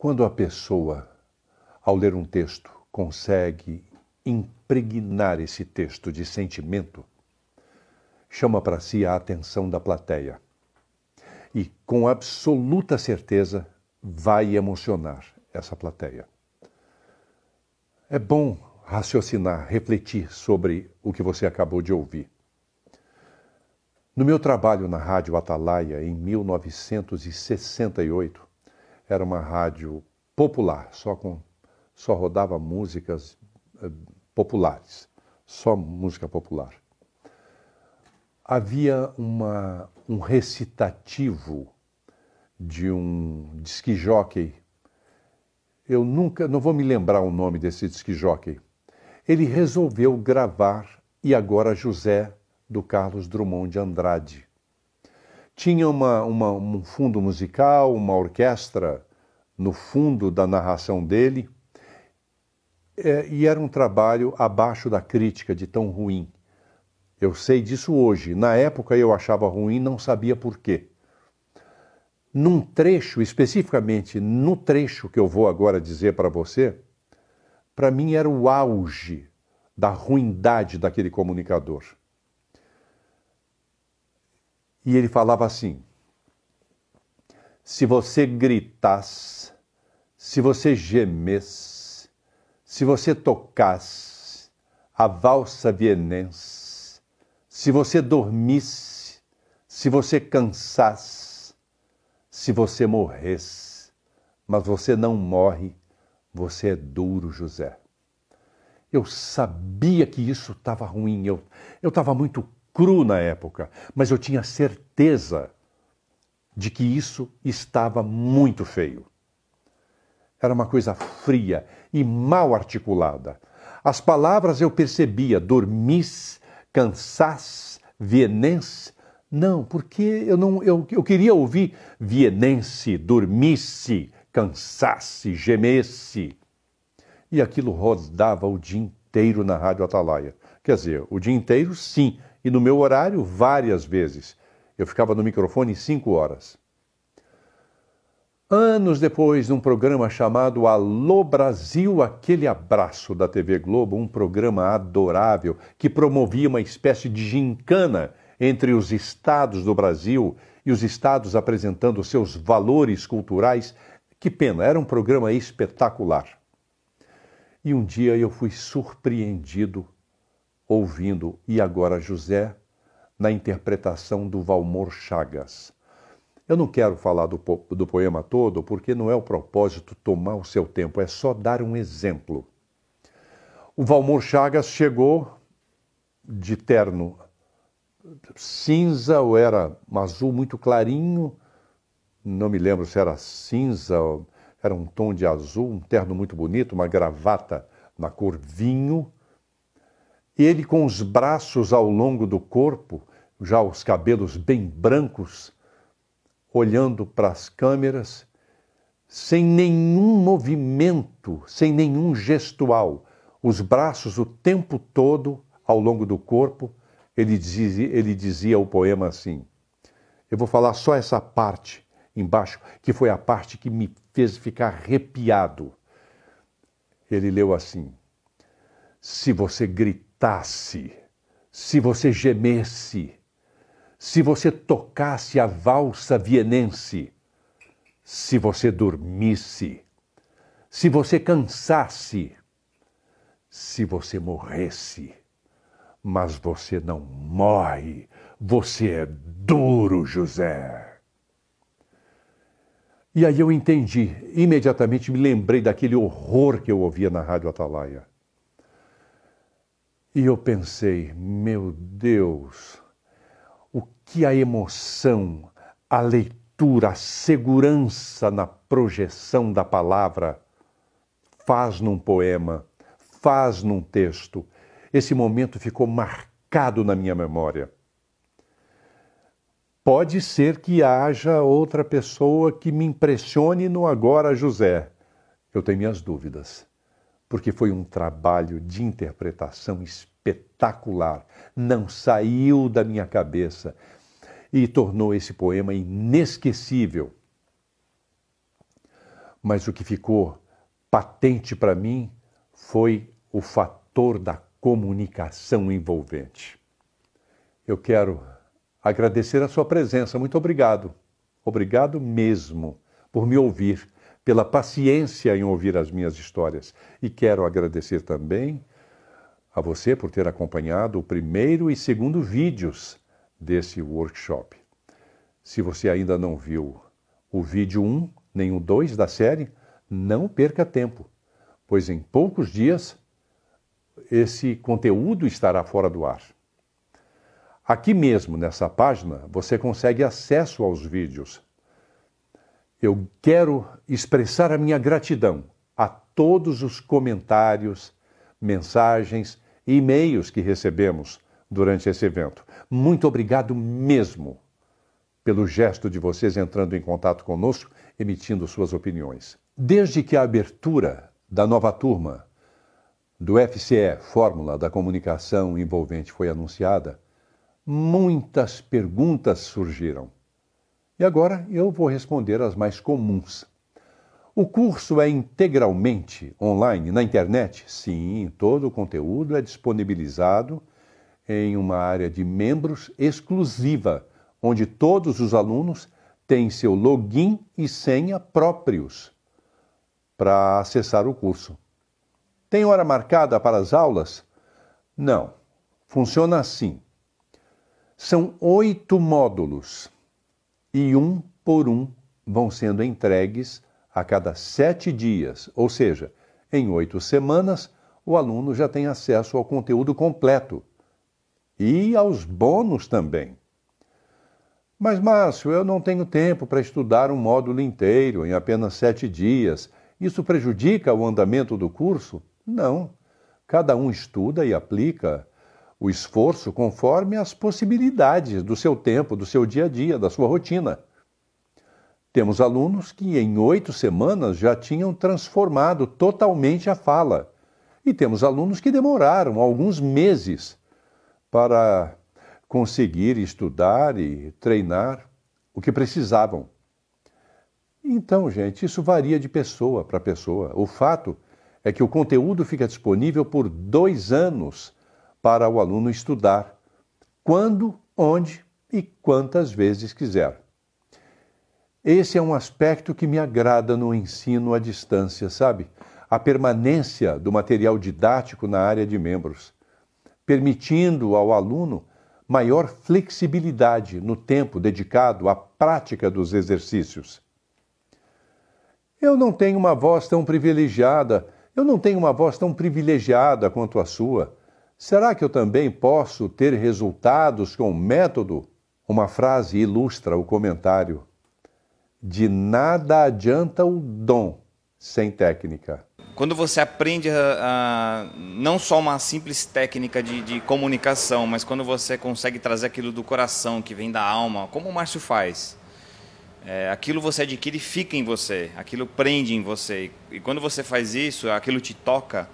Quando a pessoa, ao ler um texto, consegue impregnar esse texto de sentimento, chama para si a atenção da plateia e, com absoluta certeza, vai emocionar essa plateia. É bom raciocinar, refletir sobre o que você acabou de ouvir. No meu trabalho na Rádio Atalaia, em 1968, era uma rádio popular, só, com, só rodava músicas eh, populares, só música popular. Havia uma, um recitativo de um disque jockey. Eu nunca, não vou me lembrar o nome desse disque jockey. Ele resolveu gravar E Agora José, do Carlos Drummond de Andrade. Tinha uma, uma, um fundo musical, uma orquestra no fundo da narração dele, é, e era um trabalho abaixo da crítica, de tão ruim. Eu sei disso hoje. Na época eu achava ruim, não sabia por quê. Num trecho, especificamente no trecho que eu vou agora dizer para você, para mim era o auge da ruindade daquele comunicador. E ele falava assim: se você gritasse, se você gemesse, se você tocasse a valsa vienense, se você dormisse, se você cansasse, se você morresse, mas você não morre, você é duro, José. Eu sabia que isso estava ruim, eu estava muito cru na época, mas eu tinha certeza de que isso estava muito feio. Era uma coisa fria e mal articulada. As palavras eu percebia, dormis, cansás, vienense. Não, porque eu não eu, eu queria ouvir vienense, dormisse, cansasse, gemesse. E aquilo rodava o dia inteiro na Rádio Atalaia. Quer dizer, o dia inteiro, sim, e no meu horário várias vezes. Eu ficava no microfone cinco horas. Anos depois, num programa chamado Alô Brasil, aquele abraço da TV Globo, um programa adorável que promovia uma espécie de gincana entre os estados do Brasil e os estados apresentando seus valores culturais. Que pena, era um programa espetacular. E um dia eu fui surpreendido ouvindo E Agora José, na interpretação do Valmor Chagas. Eu não quero falar do, do poema todo, porque não é o propósito tomar o seu tempo, é só dar um exemplo. O Valmor Chagas chegou de terno cinza ou era um azul muito clarinho, não me lembro se era cinza, era um tom de azul, um terno muito bonito, uma gravata na cor vinho, e ele, com os braços ao longo do corpo, já os cabelos bem brancos, olhando para as câmeras, sem nenhum movimento, sem nenhum gestual, os braços o tempo todo ao longo do corpo, ele dizia, ele dizia o poema assim. Eu vou falar só essa parte embaixo, que foi a parte que me fez ficar arrepiado. Ele leu assim: Se você gritar, gritasse, se você gemesse, se você tocasse a valsa vienense, se você dormisse, se você cansasse, se você morresse. Mas você não morre, você é duro, José. E aí eu entendi, imediatamente me lembrei daquele horror que eu ouvia na Rádio Atalaia. E eu pensei, meu Deus, o que a emoção, a leitura, a segurança na projeção da palavra faz num poema, faz num texto. Esse momento ficou marcado na minha memória. Pode ser que haja outra pessoa que me impressione no agora José. Eu tenho minhas dúvidas porque foi um trabalho de interpretação espetacular, não saiu da minha cabeça e tornou esse poema inesquecível. Mas o que ficou patente para mim foi o fator da comunicação envolvente. Eu quero agradecer a sua presença. Muito obrigado. Obrigado mesmo por me ouvir pela paciência em ouvir as minhas histórias. E quero agradecer também a você por ter acompanhado o primeiro e segundo vídeos desse workshop. Se você ainda não viu o vídeo 1 nem o 2 da série, não perca tempo, pois em poucos dias esse conteúdo estará fora do ar. Aqui mesmo, nessa página, você consegue acesso aos vídeos eu quero expressar a minha gratidão a todos os comentários, mensagens e e-mails que recebemos durante esse evento. Muito obrigado mesmo pelo gesto de vocês entrando em contato conosco, emitindo suas opiniões. Desde que a abertura da nova turma do FCE, Fórmula da Comunicação Envolvente, foi anunciada, muitas perguntas surgiram. E agora eu vou responder as mais comuns. O curso é integralmente online, na internet? Sim, todo o conteúdo é disponibilizado em uma área de membros exclusiva, onde todos os alunos têm seu login e senha próprios para acessar o curso. Tem hora marcada para as aulas? Não. Funciona assim: são oito módulos e um por um vão sendo entregues a cada sete dias, ou seja, em oito semanas, o aluno já tem acesso ao conteúdo completo e aos bônus também. Mas, Márcio, eu não tenho tempo para estudar um módulo inteiro em apenas sete dias. Isso prejudica o andamento do curso? Não. Cada um estuda e aplica o esforço conforme as possibilidades do seu tempo, do seu dia a dia, da sua rotina. Temos alunos que em oito semanas já tinham transformado totalmente a fala, e temos alunos que demoraram alguns meses para conseguir estudar e treinar o que precisavam. Então, gente, isso varia de pessoa para pessoa. O fato é que o conteúdo fica disponível por dois anos para o aluno estudar quando, onde e quantas vezes quiser. Esse é um aspecto que me agrada no ensino à distância, sabe? A permanência do material didático na área de membros, permitindo ao aluno maior flexibilidade no tempo dedicado à prática dos exercícios. Eu não tenho uma voz tão privilegiada, eu não tenho uma voz tão privilegiada quanto a sua. Será que eu também posso ter resultados com um método? Uma frase ilustra o comentário. De nada adianta o dom sem técnica. Quando você aprende a, a não só uma simples técnica de, de, comunicação, mas quando você consegue trazer aquilo do coração, que vem da alma, como o Márcio faz, é, aquilo você adquire e fica em você, aquilo prende em você. E quando você faz isso, aquilo te toca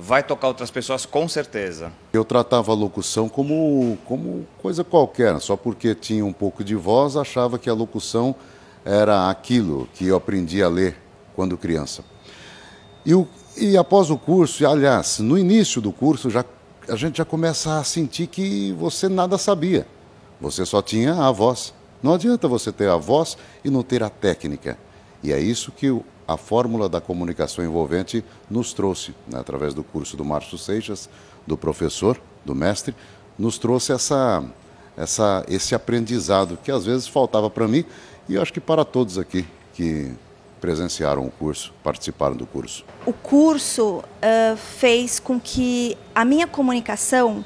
vai tocar outras pessoas com certeza. Eu tratava a locução como, como coisa qualquer, só porque tinha um pouco de voz, achava que a locução era aquilo que eu aprendi a ler quando criança. E, o, e após o curso, aliás, no início do curso, já, a gente já começa a sentir que você nada sabia, você só tinha a voz. Não adianta você ter a voz e não ter a técnica. E é isso que o a fórmula da comunicação envolvente nos trouxe, né, através do curso do Márcio Seixas, do professor, do mestre, nos trouxe essa, essa, esse aprendizado que às vezes faltava para mim e eu acho que para todos aqui que presenciaram o curso, participaram do curso. O curso uh, fez com que a minha comunicação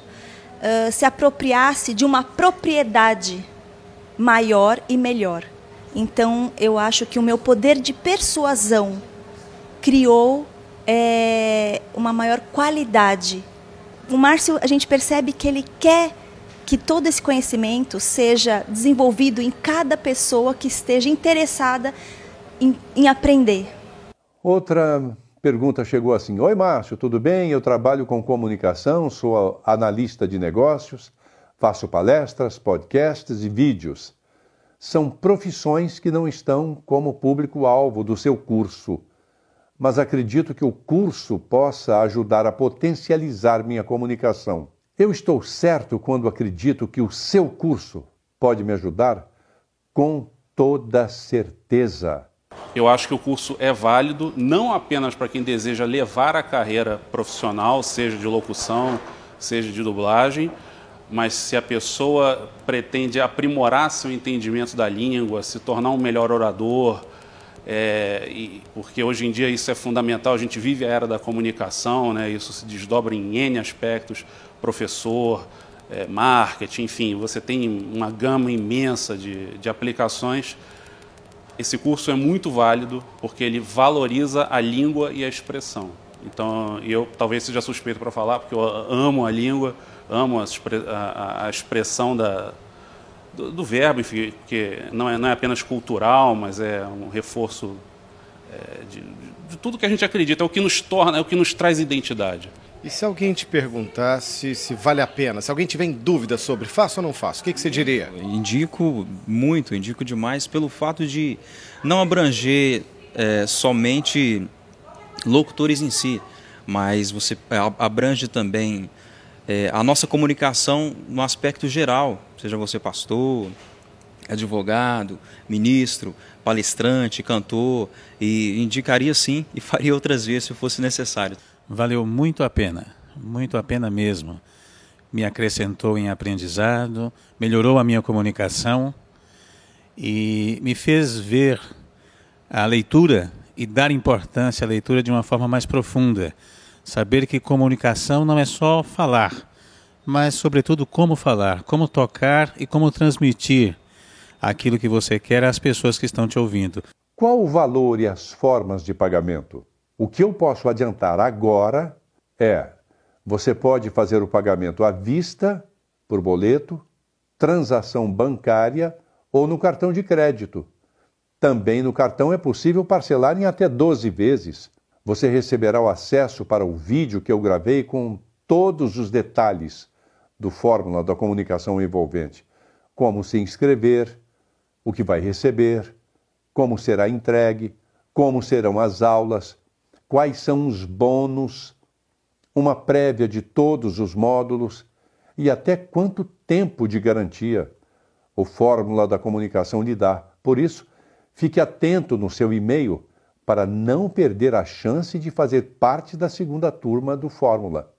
uh, se apropriasse de uma propriedade maior e melhor. Então, eu acho que o meu poder de persuasão criou é, uma maior qualidade. O Márcio, a gente percebe que ele quer que todo esse conhecimento seja desenvolvido em cada pessoa que esteja interessada em, em aprender. Outra pergunta chegou assim: Oi, Márcio, tudo bem? Eu trabalho com comunicação, sou analista de negócios, faço palestras, podcasts e vídeos são profissões que não estão como público-alvo do seu curso, mas acredito que o curso possa ajudar a potencializar minha comunicação. Eu estou certo quando acredito que o seu curso pode me ajudar? Com toda certeza. Eu acho que o curso é válido não apenas para quem deseja levar a carreira profissional, seja de locução, seja de dublagem, mas se a pessoa pretende aprimorar seu entendimento da língua, se tornar um melhor orador, é, e, porque hoje em dia isso é fundamental, a gente vive a era da comunicação, né, isso se desdobra em N aspectos, professor, é, marketing, enfim, você tem uma gama imensa de, de aplicações. Esse curso é muito válido porque ele valoriza a língua e a expressão. Então, eu talvez seja suspeito para falar, porque eu amo a língua, amo a, a, a expressão da, do, do, verbo, enfim, porque não é, não é apenas cultural, mas é um reforço é, de, de, tudo que a gente acredita, é o que nos torna, é o que nos traz identidade. E se alguém te perguntar se, vale a pena, se alguém tiver dúvida sobre faço ou não faço, o que, que você diria? indico muito, indico demais pelo fato de não abranger é, somente locutores em si, mas você é, abrange também é, a nossa comunicação no aspecto geral, seja você pastor, advogado, ministro, palestrante, cantor, e indicaria sim e faria outras vezes se fosse necessário. Valeu muito a pena, muito a pena mesmo. Me acrescentou em aprendizado, melhorou a minha comunicação e me fez ver a leitura e dar importância à leitura de uma forma mais profunda Saber que comunicação não é só falar, mas, sobretudo, como falar, como tocar e como transmitir aquilo que você quer às pessoas que estão te ouvindo. Qual o valor e as formas de pagamento? O que eu posso adiantar agora é: você pode fazer o pagamento à vista, por boleto, transação bancária ou no cartão de crédito. Também no cartão é possível parcelar em até 12 vezes você receberá o acesso para o vídeo que eu gravei com todos os detalhes do Fórmula da Comunicação Envolvente: como se inscrever, o que vai receber, como será entregue, como serão as aulas, quais são os bônus, uma prévia de todos os módulos e até quanto tempo de garantia o Fórmula da Comunicação lhe dá. Por isso, fique atento no seu e-mail para não perder a chance de fazer parte da segunda turma do Fórmula.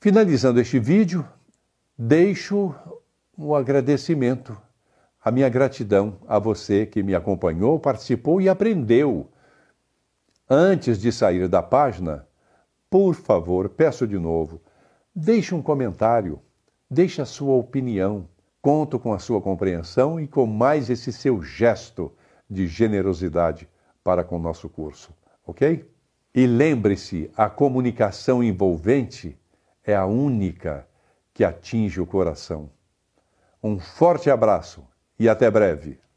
Finalizando este vídeo, deixo um agradecimento, a minha gratidão a você que me acompanhou, participou e aprendeu. Antes de sair da página, por favor, peço de novo, deixe um comentário, deixe a sua opinião. Conto com a sua compreensão e com mais esse seu gesto de generosidade para com o nosso curso, ok? E lembre-se, a comunicação envolvente é a única que atinge o coração. Um forte abraço e até breve!